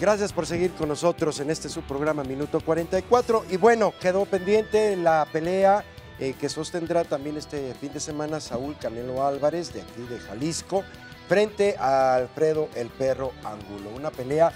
Gracias por seguir con nosotros en este subprograma Minuto 44. Y bueno, quedó pendiente la pelea eh, que sostendrá también este fin de semana Saúl Canelo Álvarez de aquí de Jalisco frente a Alfredo el Perro Ángulo. Una pelea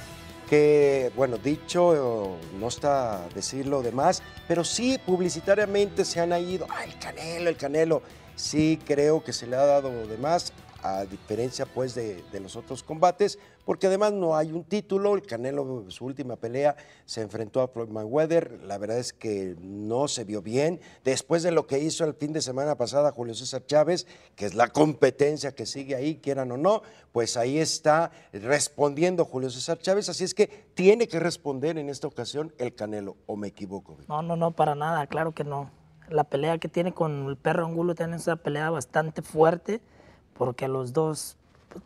que, bueno, dicho, no está decirlo de más, pero sí publicitariamente se han ido, el Canelo, el Canelo! Sí creo que se le ha dado de más a diferencia pues de, los otros combates, porque además no hay un título, el Canelo su última pelea se enfrentó a Floyd Mayweather, la verdad es que no se vio bien, después de lo que hizo el fin de semana pasada Julio César Chávez, que es la competencia que sigue ahí, quieran o no, pues ahí está respondiendo Julio César Chávez, así es que tiene que responder en esta ocasión el Canelo, o me equivoco. No, no, no, para nada, claro que no. La pelea que tiene con el perro Angulo tiene esa pelea bastante fuerte porque los dos,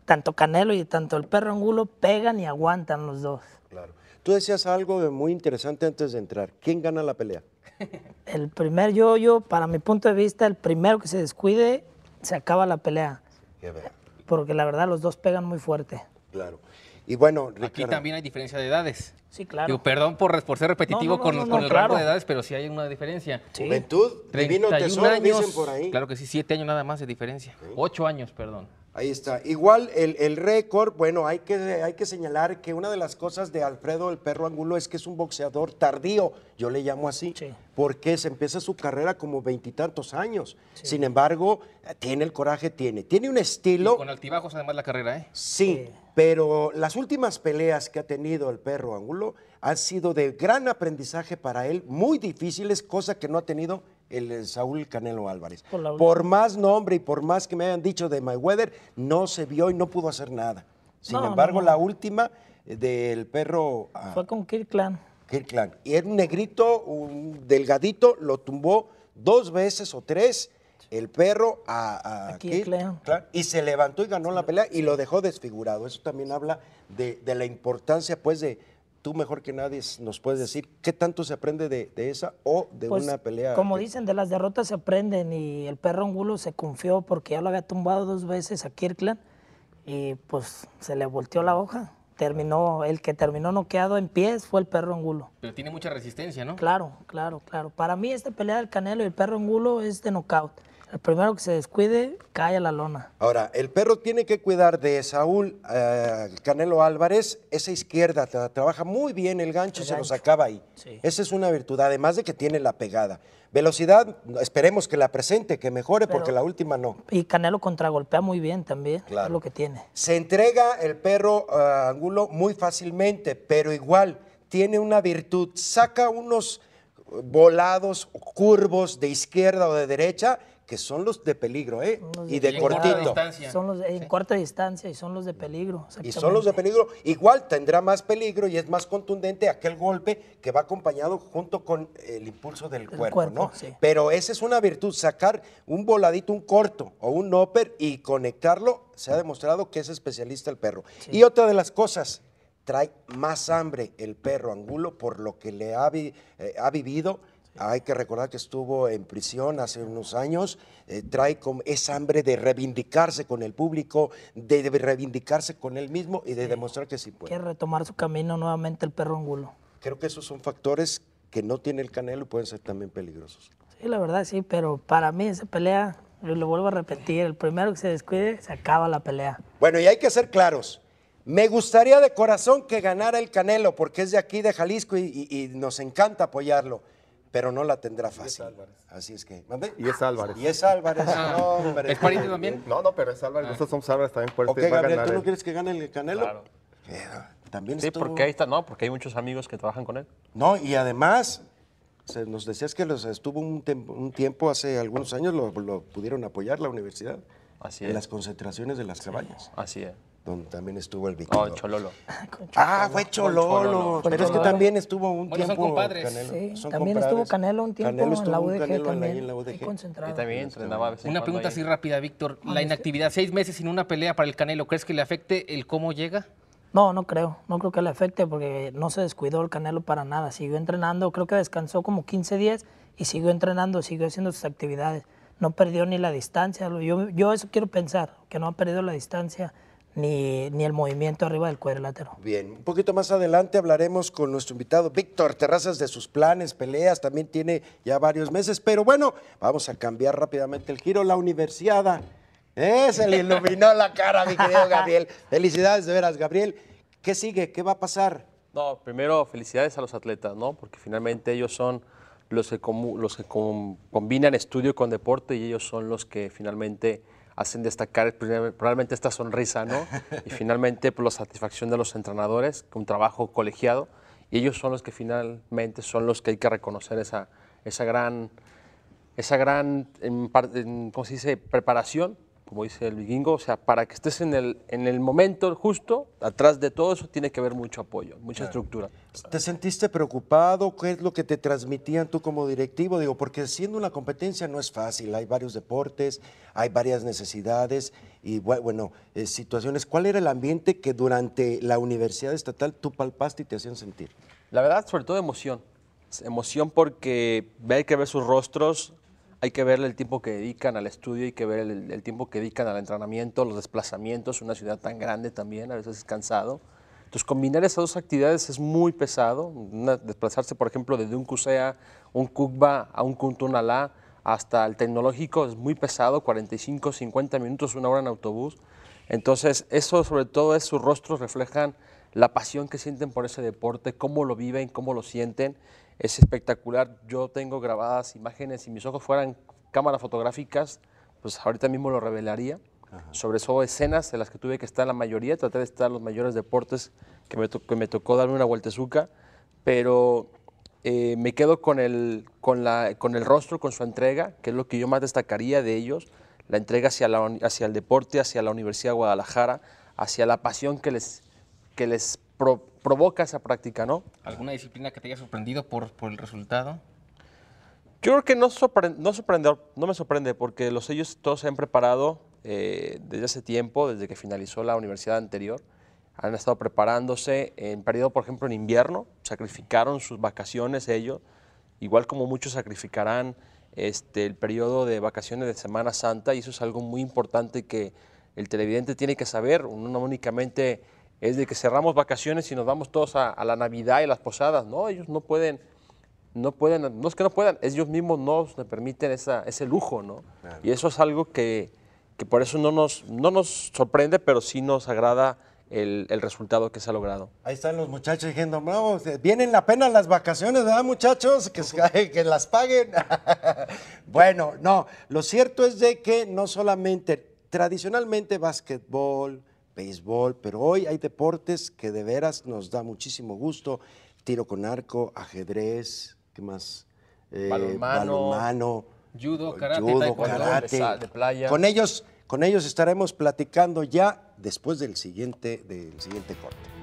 tanto Canelo y tanto el perro Angulo, pegan y aguantan los dos. Claro. Tú decías algo muy interesante antes de entrar. ¿Quién gana la pelea? El primer, yo, yo, para mi punto de vista, el primero que se descuide, se acaba la pelea. Porque la verdad los dos pegan muy fuerte. Claro. Y bueno, Aquí también hay diferencia de edades. Sí, claro. perdón por, por ser repetitivo con, el rango de edades, pero sí hay una diferencia. Juventud, divino tesoro, años, Claro que sí, siete años nada más de diferencia. Ocho años, perdón. Ahí está. Igual el, récord, bueno, hay que, hay que señalar que una de las cosas de Alfredo el Perro Angulo es que es un boxeador tardío, yo le llamo así, porque se empieza su carrera como veintitantos años. Sin embargo, tiene el coraje, tiene. Tiene un estilo. Y con altibajos además la carrera, ¿eh? Sí, pero las últimas peleas que ha tenido el Perro Angulo han sido de gran aprendizaje para él, muy difíciles, cosa que no ha tenido el Saúl Canelo Álvarez. Por, más nombre y por más que me hayan dicho de Mayweather, no se vio y no pudo hacer nada. Sin embargo, la última eh, del perro... Ah, Fue con Kirkland. Kirkland. Y era un negrito, un delgadito, lo tumbó dos veces o tres el perro a, a Kirkland. Y se levantó y ganó la pelea y lo dejó desfigurado. Eso también habla de la importancia, pues, de tú mejor que nadie nos puedes decir qué tanto se aprende de, esa o de pues, una pelea. Como dicen, de las derrotas se aprenden y el perro Angulo se confió porque ya lo había tumbado dos veces a Kirkland y pues se le volteó la hoja. Terminó, el que terminó noqueado en pies fue el perro Angulo. Pero tiene mucha resistencia, ¿no? Claro, claro, claro. Para mí esta pelea del Canelo y el perro Angulo es de knockout. El primero que se descuide, cae a la lona. Ahora, el perro tiene que cuidar de Saúl eh, Canelo Álvarez, esa izquierda, trabaja muy bien el gancho, y se lo sacaba ahí. Esa es una virtud, además de que tiene la pegada. Velocidad, esperemos que la presente, que mejore, porque la última no. Y Canelo contragolpea muy bien también, es lo que tiene. Se entrega el perro eh, Angulo muy fácilmente, pero igual tiene una virtud, saca unos volados, curvos de izquierda o de derecha que son los de peligro, ¿eh? Y de, cortito. Son los de, en corta distancia y son los de peligro. Y son los de peligro. Igual tendrá más peligro y es más contundente aquel golpe que va acompañado junto con el impulso del, cuerpo, ¿no? Pero esa es una virtud, sacar un voladito, un corto o un nopper y conectarlo. Se ha demostrado que es especialista el perro. Y otra de las cosas, trae más hambre el perro angulo por lo que le ha, eh, ha vivido hay que recordar que estuvo en prisión hace unos años, eh, trae esa hambre de reivindicarse con el público, de, reivindicarse con él mismo y de demostrar que sí puede. Quiere retomar su camino nuevamente el perro angulo. Creo que esos son factores que no tiene el Canelo y pueden ser también peligrosos. Sí, la verdad sí, pero para mí esa pelea, lo vuelvo a repetir, el primero que se descuide se acaba la pelea. Bueno, y hay que ser claros. Me gustaría de corazón que ganara el Canelo, porque es de aquí, de Jalisco, y, y nos encanta apoyarlo pero no la tendrá fácil. Así es que. Y es Álvarez. Y es Álvarez. ¿Es pariente también? No, no, pero es Álvarez. Ah. Estos son Álvarez también fuertes. okay, Gabriel, ¿tú no quieres que gane el Canelo? Claro. también sí, porque ahí está, no, porque hay muchos amigos que trabajan con él. No, y además, nos decías que los estuvo un, tiempo hace algunos años, lo, lo, pudieron apoyar la universidad. Así es. En las concentraciones de las cabañas. Así es donde también estuvo el Víctor? Ah, fue Chololo. Pero es que también estuvo un tiempo. Canelo. Sí, también estuvo Canelo un tiempo en la UDG. también. En Concentrado. también entrenaba Una pregunta así rápida, Víctor. Ah, la inactividad, seis meses sin una pelea para el Canelo, ¿crees que le afecte el cómo llega? No, no creo. No creo que le afecte porque no se descuidó el Canelo para nada. Siguió entrenando. Creo que descansó como 15 días y siguió entrenando, siguió haciendo sus actividades. No perdió ni la distancia. Yo, yo eso quiero pensar, que no ha perdido la distancia ni, el movimiento arriba del cuadrilátero. Bien, un poquito más adelante hablaremos con nuestro invitado Víctor Terrazas de sus planes, peleas, también tiene ya varios meses, pero bueno, vamos a cambiar rápidamente el giro. La universidad, ¡Ese eh, se le iluminó la cara, mi querido Gabriel. Felicidades de veras, Gabriel. ¿Qué sigue? ¿Qué va a pasar? No, primero felicidades a los atletas, ¿no? Porque finalmente ellos son los que, los que combinan estudio con deporte y ellos son los que finalmente hacen destacar pues, probablemente esta sonrisa, ¿no? Y finalmente por pues, la satisfacción de los entrenadores, un trabajo colegiado, y ellos son los que finalmente son los que hay que reconocer esa, esa gran, esa gran en, ¿cómo se dice? preparación como dice el vikingo, o sea, para que estés en el, en el momento justo, atrás de todo eso tiene que haber mucho apoyo, mucha estructura. ¿Te sentiste preocupado? ¿Qué es lo que te transmitían tú como directivo? Digo, porque siendo una competencia no es fácil, hay varios deportes, hay varias necesidades y bueno, eh, situaciones. ¿Cuál era el ambiente que durante la universidad estatal tú palpaste y te hacían sentir? La verdad, sobre todo emoción. Emoción porque hay que ver sus rostros, hay que ver el tiempo que dedican al estudio, hay que ver el, tiempo que dedican al entrenamiento, los desplazamientos, una ciudad tan grande también, a veces es cansado. Entonces, combinar esas dos actividades es muy pesado. desplazarse, por ejemplo, desde un CUSEA, un CUCBA a un CUNTUNALA hasta el tecnológico es muy pesado, 45, 50 minutos, una hora en autobús. Entonces, eso sobre todo es sus rostros reflejan la pasión que sienten por ese deporte, cómo lo viven, cómo lo sienten. Es espectacular. Yo tengo grabadas imágenes, si mis ojos fueran cámaras fotográficas, pues ahorita mismo lo revelaría. Sobre eso, escenas en las que tuve que estar la mayoría, traté de estar en los mayores deportes que me, me tocó darme una vueltezuca, pero eh, me quedo con el, con, la, con el rostro, con su entrega, que es lo que yo más destacaría de ellos, la entrega hacia, la, hacia el deporte, hacia la Universidad de Guadalajara, hacia la pasión que les, que les provoca esa práctica, ¿no? ¿Alguna disciplina que te haya sorprendido por, el resultado? Yo creo que no, no, me sorprende porque los ellos todos se han preparado eh, desde hace tiempo, desde que finalizó la universidad anterior. Han estado preparándose en periodo, por ejemplo, en invierno, sacrificaron sus vacaciones ellos, igual como muchos sacrificarán este, el periodo de vacaciones de Semana Santa, y eso es algo muy importante que el televidente tiene que saber, no únicamente es de que cerramos vacaciones y nos vamos todos a, la Navidad y las posadas. No, ellos no pueden, no pueden, no es que no puedan, ellos mismos no nos permiten ese lujo, ¿no? Y eso es algo que, por eso no nos, no nos sorprende, pero sí nos agrada el, resultado que se ha logrado. Ahí están los muchachos diciendo, bravo, vienen la pena las vacaciones, ¿verdad muchachos? Que, que las paguen. bueno, no, lo cierto es de que no solamente tradicionalmente básquetbol, béisbol, pero hoy hay deportes que de veras nos da muchísimo gusto. Tiro con arco, ajedrez, ¿qué más? Eh, balonmano, judo, karate, judo, De playa. Con ellos, con ellos estaremos platicando ya después del siguiente, del siguiente corte.